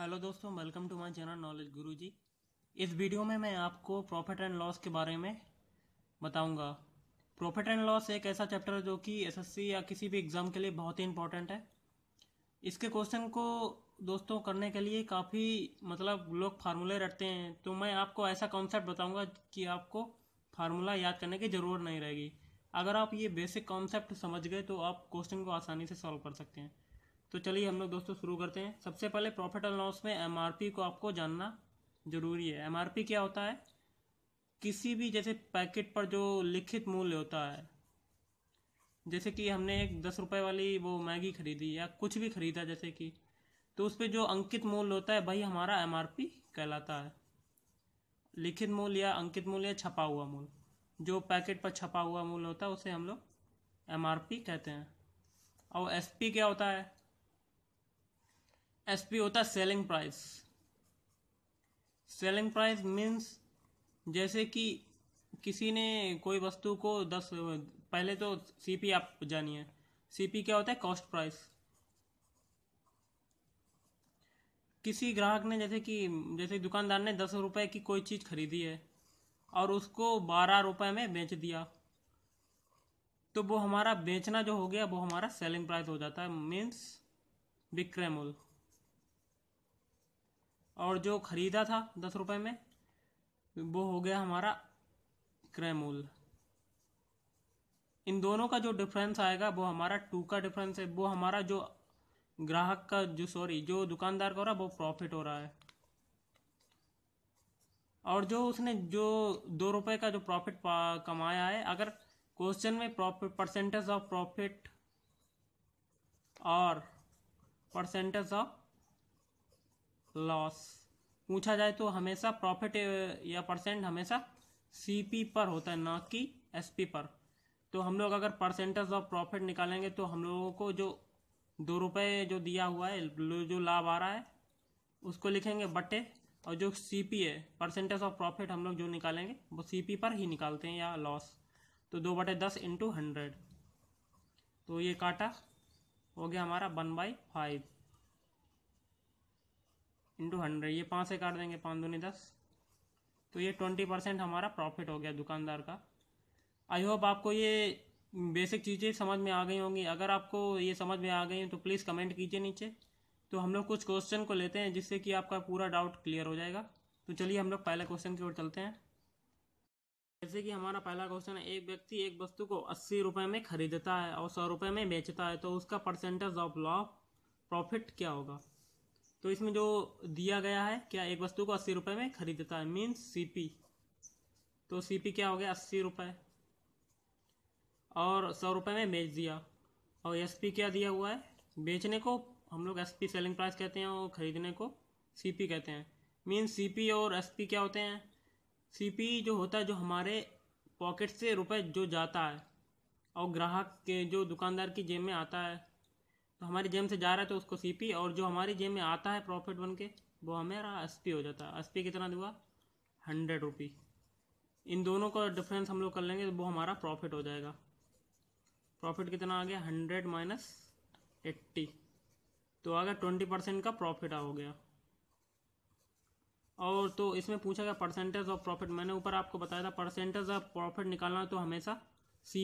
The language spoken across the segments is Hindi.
हेलो दोस्तों welcome to my channel knowledge Guruji इस वीडियो में मैं आपको प्रॉफिट एंड लॉस के बारे में बताऊंगा प्रॉफिट एंड लॉस एक ऐसा चैप्टर है जो कि एसएससी या किसी भी एग्ज़ाम के लिए बहुत ही इंपॉर्टेंट है इसके क्वेश्चन को दोस्तों करने के लिए काफ़ी मतलब लोग फार्मूले रटते हैं तो मैं आपको ऐसा कॉन्सेप्ट बताऊँगा कि आपको फार्मूला याद करने की ज़रूरत नहीं रहेगी अगर आप ये बेसिक कॉन्सेप्ट समझ गए तो आप क्वेश्चन को आसानी से सॉल्व कर सकते हैं तो चलिए हम लोग दोस्तों शुरू करते हैं सबसे पहले प्रॉफिट एंड लॉस में एम को आपको जानना ज़रूरी है एम क्या होता है किसी भी जैसे पैकेट पर जो लिखित मूल्य होता है जैसे कि हमने एक दस रुपये वाली वो मैगी खरीदी या कुछ भी खरीदा जैसे कि तो उस पर जो अंकित मूल्य होता है भाई हमारा एम कहलाता है लिखित मूल्य या अंकित मूल्य या छपा हुआ मूल्य जो पैकेट पर छपा हुआ मूल्य होता है उसे हम लोग एम कहते हैं और एस क्या होता है एसपी होता है selling price selling price means जैसे कि किसी ने कोई वस्तु को दस पहले तो सीपी आप जानिए सीपी क्या होता है कॉस्ट प्राइस किसी ग्राहक ने जैसे कि जैसे दुकानदार ने दस रुपए की कोई चीज़ खरीदी है और उसको बारह रुपए में बेच दिया तो वो हमारा बेचना जो हो गया वो हमारा सेलिंग प्राइस हो जाता है मीन्स विक्रय मूल्य और जो ख़रीदा था दस रुपये में वो हो गया हमारा क्रय मूल्य इन दोनों का जो डिफरेंस आएगा वो हमारा टू का डिफरेंस है वो हमारा जो ग्राहक का जो सॉरी जो दुकानदार का हो रहा है वो प्रॉफिट हो रहा है और जो उसने जो दो रुपए का जो प्रॉफिट कमाया है अगर क्वेश्चन में प्रॉफिट परसेंटेज ऑफ प्रॉफिट और परसेंटेज ऑफ लॉस पूछा जाए तो हमेशा प्रॉफिट या परसेंट हमेशा सीपी पर होता है ना कि एसपी पर तो हम लोग अगर परसेंटेज ऑफ प्रॉफिट निकालेंगे तो हम लोगों को जो दो रुपये जो दिया हुआ है जो लाभ आ रहा है उसको लिखेंगे बटे और जो सीपी है परसेंटेज ऑफ प्रॉफिट हम लोग जो निकालेंगे वो सीपी पर ही निकालते हैं या लॉस तो दो बटे दस इंटू हंड्रेड तो ये काटा हो गया हमारा one by five into hundred ये पाँच से काट देंगे पाँच दूनी दस तो ये ट्वेंटी परसेंट हमारा प्रॉफिट हो गया दुकानदार का आई होप आपको ये बेसिक चीज़ें समझ में आ गई होंगी अगर आपको ये समझ में आ गई तो प्लीज़ कमेंट कीजिए नीचे तो हम लोग कुछ क्वेश्चन को लेते हैं जिससे कि आपका पूरा डाउट क्लियर हो जाएगा तो चलिए हम लोग पहले क्वेश्चन की ओर चलते हैं जैसे कि हमारा पहला क्वेश्चन है एक व्यक्ति एक वस्तु को अस्सी रुपये में खरीदता है और सौ रुपये में बेचता है तो उसका परसेंटेज ऑफ लॉ प्रॉफिट क्या होगा तो इसमें जो दिया गया है क्या एक वस्तु को अस्सी रुपये में खरीदता है मीन्स सीपी तो सीपी क्या हो गया अस्सी रुपये और सौ रुपये में बेच दिया और एसपी क्या दिया हुआ है बेचने को हम लोग एसपी सेलिंग प्राइस कहते हैं और ख़रीदने को सीपी कहते हैं मीन्स सीपी और एसपी क्या होते हैं सीपी जो होता है जो हमारे पॉकेट से रुपए जो जाता है और ग्राहक के जो दुकानदार की जेब में आता है तो हमारी जेम से जा रहा है तो उसको सी और जो हमारी जेम में आता है प्रॉफिट बन के वो हमारा पी हो जाता है पी कितना दुआ हंड्रेड रुपी इन दोनों का डिफरेंस हम लोग कर लेंगे तो वो हमारा प्रॉफिट हो जाएगा प्रॉफिट कितना आ गया हंड्रेड माइनस एट्टी तो आ गया ट्वेंटी परसेंट का प्रॉफिट आ हो गया और तो इसमें पूछा गया परसेंटेज ऑफ प्रॉफिट मैंने ऊपर आपको बताया था परसेंटेज ऑफ प्रॉफिट निकालना तो हमेशा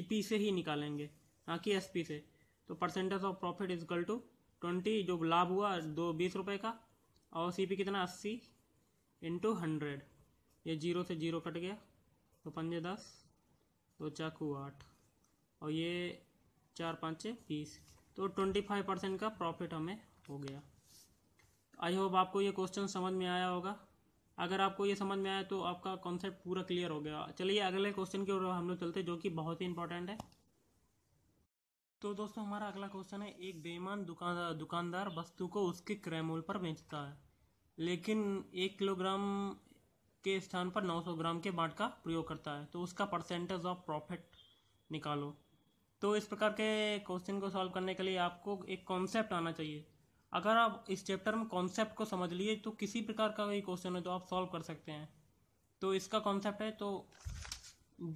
पी से ही निकालेंगे ना कि पी से तो percentage of profit is equal to twenty जो लाभ हुआ दो बीस रुपये का और सी पी कितना अस्सी इंटू हंड्रेड ये जीरो से जीरो कट गया तो पंजे दस दो तो चाकू आठ और ये चार पाँच बीस तो ट्वेंटी फाइव परसेंट का प्रॉफिट हमें हो गया आई होप आपको ये क्वेश्चन समझ में आया होगा अगर आपको ये समझ में आया तो आपका कॉन्सेप्ट पूरा क्लियर हो गया चलिए अगले क्वेश्चन की ओर हम लोग चलते जो कि बहुत ही इंपॉर्टेंट है तो दोस्तों हमारा अगला क्वेश्चन है एक बेईमान दुकानदार दुकानदार वस्तु को उसके क्रय मूल्य पर बेचता है लेकिन एक किलोग्राम के स्थान पर 900 ग्राम के बाट का प्रयोग करता है तो उसका परसेंटेज ऑफ प्रॉफिट निकालो तो इस प्रकार के क्वेश्चन को सॉल्व करने के लिए आपको एक कॉन्सेप्ट आना चाहिए अगर आप इस चैप्टर में कॉन्सेप्ट को समझ लिए तो किसी प्रकार का भी क्वेश्चन है तो आप सॉल्व कर सकते हैं तो इसका कॉन्सेप्ट है तो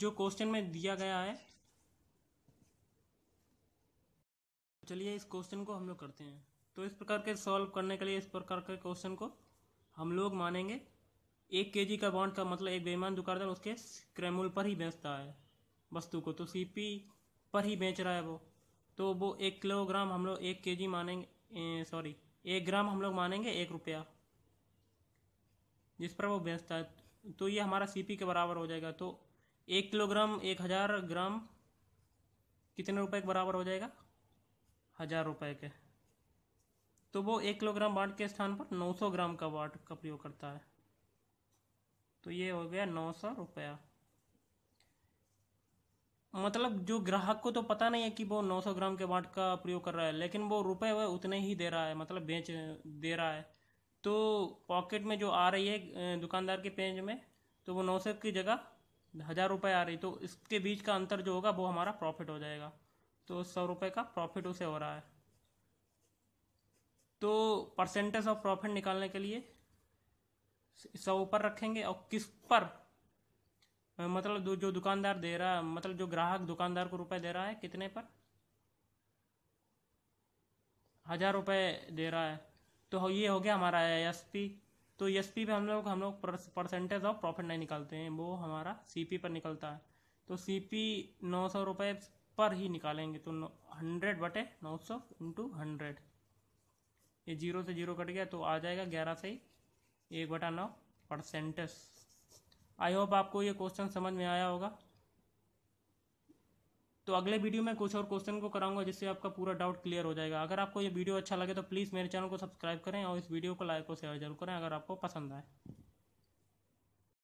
जो क्वेश्चन में दिया गया है चलिए इस क्वेश्चन को हम लोग करते हैं तो इस प्रकार के सॉल्व करने के लिए इस प्रकार के क्वेश्चन को हम लोग मानेंगे एक के जी का बॉन्ड का मतलब एक बेईमान दुकानदार उसके क्रैमूल पर ही बेचता है वस्तु को तो सी पर ही बेच रहा है वो तो वो एक किलोग्राम हम लोग एक के जी मानेंगे सॉरी एक ग्राम हम लोग मानेंगे एक रुपया जिस पर वो बेचता है तो ये हमारा सीपी के बराबर हो जाएगा तो एक किलोग्राम एक हज़ार ग्राम कितने रुपए के बराबर हो जाएगा हजार रुपए के तो वो एक किलोग्राम वाट के स्थान पर 900 ग्राम का वाट का प्रयोग करता है तो ये हो गया नौ सौ रुपया मतलब जो ग्राहक को तो पता नहीं है कि वो 900 ग्राम के वाट का प्रयोग कर रहा है लेकिन वो रुपए वह उतने ही दे रहा है मतलब बेच दे रहा है तो पॉकेट में जो आ रही है दुकानदार के पेज में तो वो सौ की जगह हज़ार रुपये आ रही तो इसके बीच का अंतर जो होगा वो हमारा प्रॉफिट हो जाएगा तो सौ रुपये का प्रॉफिट उसे हो रहा है तो परसेंटेज ऑफ प्रॉफिट निकालने के लिए सौ ऊपर रखेंगे और किस पर मतलब जो दुकानदार दे रहा है मतलब जो ग्राहक दुकानदार को रुपए दे रहा है कितने पर हज़ार रुपये दे रहा है तो ये हो गया हमारा एस पी तो एस पी पे हम लोग हम लोग परसेंटेज ऑफ प्रॉफिट नहीं निकालते हैं वो हमारा सी पी पर निकलता है तो सी पी नौ सौ रुपये पर ही निकालेंगे तो हंड्रेड बटे नौ सौ इंटू हंड्रेड ये जीरो से जीरो कट गया तो आ जाएगा ग्यारह से ही एक बटा नौ परसेंटेज आई होप आपको ये क्वेश्चन समझ में आया होगा तो अगले वीडियो में कुछ और क्वेश्चन को कराऊंगा जिससे आपका पूरा डाउट क्लियर हो जाएगा अगर आपको ये वीडियो अच्छा लगे तो प्लीज़ मेरे चैनल को सब्सक्राइब करें और इस वीडियो को लाइक और शेयर जरूर करें अगर आपको पसंद आए